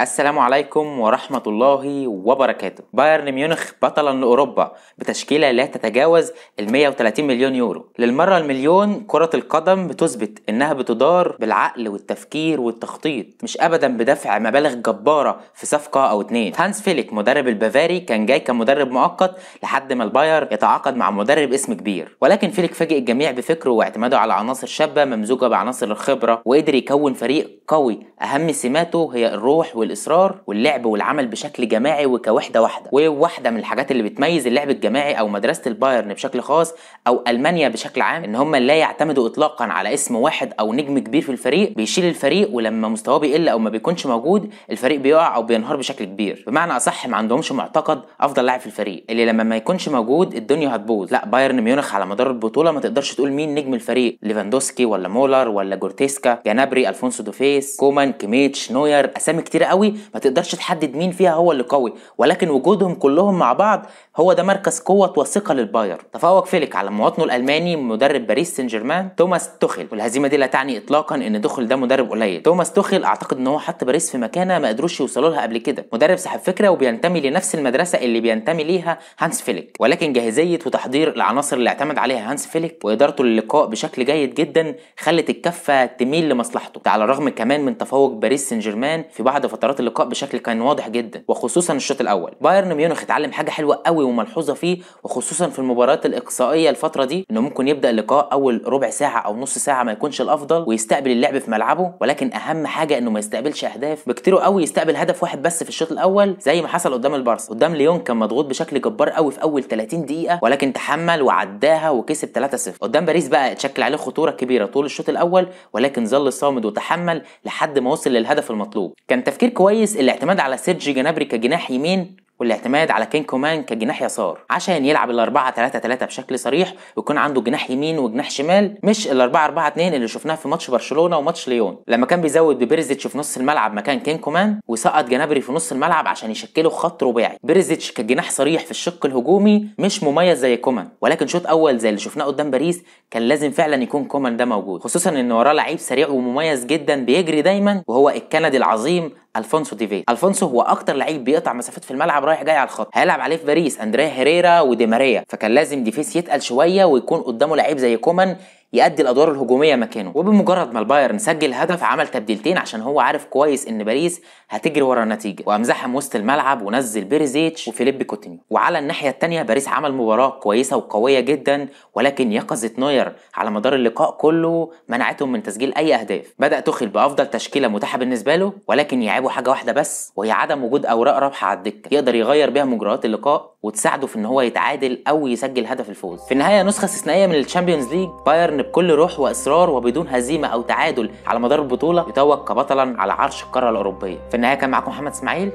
السلام عليكم ورحمة الله وبركاته بايرن ميونخ بطلا لأوروبا بتشكيلة لا تتجاوز ال 130 مليون يورو للمرة المليون كرة القدم بتثبت إنها بتدار بالعقل والتفكير والتخطيط مش أبدا بدفع مبالغ جبارة في صفقة أو اتنين هانس فيليك مدرب البافاري كان جاي كمدرب مؤقت لحد ما الباير يتعاقد مع مدرب اسم كبير ولكن فيليك فاجئ الجميع بفكره واعتماده على عناصر شابة ممزوجة بعناصر الخبرة وقدر يكون فريق قوي أهم سماته هي الروح وال والاصرار واللعب والعمل بشكل جماعي وكوحده واحده وواحده من الحاجات اللي بتميز اللعب الجماعي او مدرسه البايرن بشكل خاص او المانيا بشكل عام ان هم لا يعتمدوا اطلاقا على اسم واحد او نجم كبير في الفريق بيشيل الفريق ولما مستواه بيقل او ما بيكونش موجود الفريق بيقع او بينهار بشكل كبير بمعنى اصح ما عندهمش معتقد افضل لاعب في الفريق اللي لما ما يكونش موجود الدنيا هتبوظ لا بايرن ميونخ على مدار البطوله ما تقدرش تقول مين نجم الفريق ليفاندوسكي ولا مولر ولا جورتيسكا جنابري الفونسو دوفيس كومان كيميتش نوير اسامي كتير قوي قوي ما تقدرش تحدد مين فيها هو اللي قوي ولكن وجودهم كلهم مع بعض هو ده مركز قوة وثقة للباير تفوق فيليك على مواطنه الألماني مدرب باريس سان جيرمان توماس توخيل والهزيمة دي لا تعني إطلاقا إن توخيل ده مدرب قليل توماس توخيل أعتقد إن هو حط باريس في مكانة ما قدروش يوصلوا لها قبل كده مدرب صاحب فكرة وبينتمي لنفس المدرسة اللي بينتمي ليها هانس فيليك ولكن جاهزية وتحضير العناصر اللي اعتمد عليها هانس فيليك وإدارته للقاء بشكل جيد جدا خلت الكفة تميل لمصلحته على الرغم كمان من تفوق باريس سان جيرمان في بعض فترات فترات اللقاء بشكل كان واضح جدا وخصوصا الشوط الاول بايرن ميونخ اتعلم حاجه حلوه قوي وملحوظه فيه وخصوصا في المباريات الاقصائيه الفتره دي انه ممكن يبدا اللقاء اول ربع ساعه او نص ساعه ما يكونش الافضل ويستقبل اللعب في ملعبه ولكن اهم حاجه انه ما يستقبلش اهداف بكتير قوي يستقبل هدف واحد بس في الشوط الاول زي ما حصل قدام البارسا قدام ليون كان مضغوط بشكل جبار قوي في اول 30 دقيقه ولكن تحمل وعداها وكسب 3-0 قدام باريس بقى اتشكل عليه خطوره كبيره طول الشوط الاول ولكن ظل صامد وتحمل لحد ما وصل للهدف المطلوب كان تفكير تفتكر كويس الاعتماد على سيرجي جنابري كجناح يمين والاعتماد على كين كومان كجناح يسار عشان يلعب ال 4 3 3 بشكل صريح ويكون عنده جناح يمين وجناح شمال مش ال 4 4 2 اللي شفناه في ماتش برشلونه وماتش ليون لما كان بيزود ببيرزيتش في نص الملعب مكان كين كومان وسقط جنابري في نص الملعب عشان يشكله خط رباعي بيرزيتش كجناح صريح في الشق الهجومي مش مميز زي كومان ولكن شوط اول زي اللي شفناه قدام باريس كان لازم فعلا يكون كومان ده موجود خصوصا ان وراه لعيب سريع ومميز جدا بيجري دايما وهو الكندي العظيم الفونسو ديفي الفونسو هو اكتر لعيب بيقطع مسافات في الملعب رايح جاي على الخط هيلعب عليه في باريس اندريا هيريرا ودي ماريا فكان لازم ديفيس يتقل شويه ويكون قدامه لعيب زي كومان يأدي الادوار الهجوميه مكانه وبمجرد ما البايرن سجل هدف عمل تبديلتين عشان هو عارف كويس ان باريس هتجري ورا النتيجه وقام زحم وسط الملعب ونزل بيريزيتش وفيليب كوتينيو وعلى الناحيه الثانيه باريس عمل مباراه كويسه وقويه جدا ولكن يقظه نوير على مدار اللقاء كله منعتهم من تسجيل اي اهداف بدا تخل بافضل تشكيله متاحه بالنسبه له ولكن يعيبه حاجه واحده بس وهي عدم وجود اوراق رابحه على الدكه يقدر يغير بيها مجريات اللقاء وتساعده في ان هو يتعادل او يسجل هدف الفوز في النهايه نسخه استثنائيه من الشامبيونز ليج بايرن أن بكل روح وإصرار وبدون هزيمة أو تعادل على مدار البطولة يتوج كبطلا على عرش القارة الأوروبية في النهاية كان معاكم محمد إسماعيل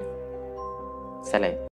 سلام